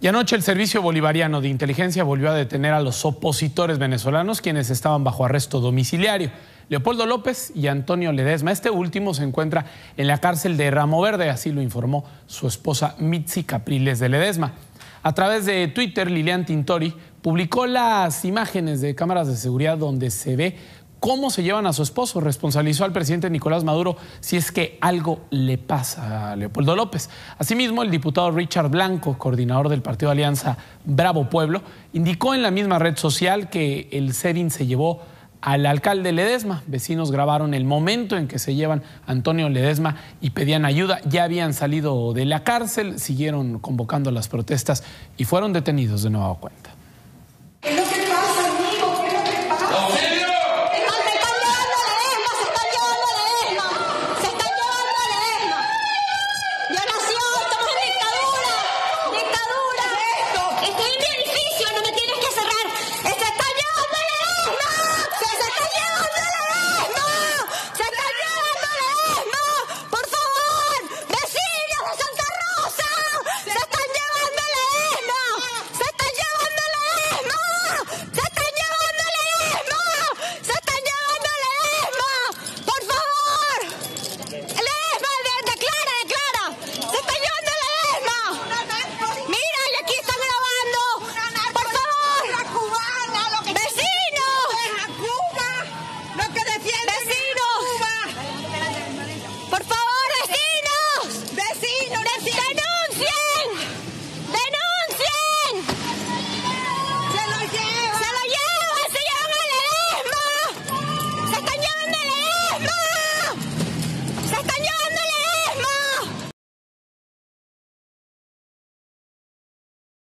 Y anoche el Servicio Bolivariano de Inteligencia volvió a detener a los opositores venezolanos quienes estaban bajo arresto domiciliario. Leopoldo López y Antonio Ledesma. Este último se encuentra en la cárcel de Ramo Verde, así lo informó su esposa Mitzi Capriles de Ledesma. A través de Twitter, Lilian Tintori publicó las imágenes de cámaras de seguridad donde se ve cómo se llevan a su esposo. Responsabilizó al presidente Nicolás Maduro si es que algo le pasa a Leopoldo López. Asimismo, el diputado Richard Blanco, coordinador del partido Alianza Bravo Pueblo, indicó en la misma red social que el SEBIN se llevó al alcalde Ledesma. Vecinos grabaron el momento en que se llevan a Antonio Ledesma y pedían ayuda. Ya habían salido de la cárcel, siguieron convocando las protestas y fueron detenidos de nueva cuenta.